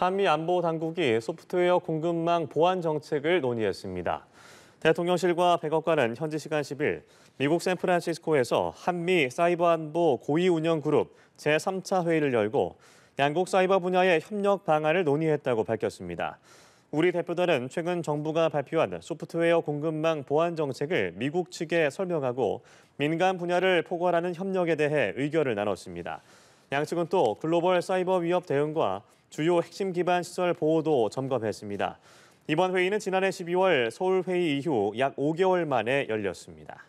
한미 안보 당국이 소프트웨어 공급망 보안 정책을 논의했습니다. 대통령실과 백악관은 현지 시간 10일 미국 샌프란시스코에서 한미 사이버 안보 고위 운영 그룹 제3차 회의를 열고 양국 사이버 분야의 협력 방안을 논의했다고 밝혔습니다. 우리 대표단은 최근 정부가 발표한 소프트웨어 공급망 보안 정책을 미국 측에 설명하고 민간 분야를 포괄하는 협력에 대해 의견을 나눴습니다. 양측은 또 글로벌 사이버 위협 대응과 주요 핵심 기반 시설 보호도 점검했습니다. 이번 회의는 지난해 12월 서울 회의 이후 약 5개월 만에 열렸습니다.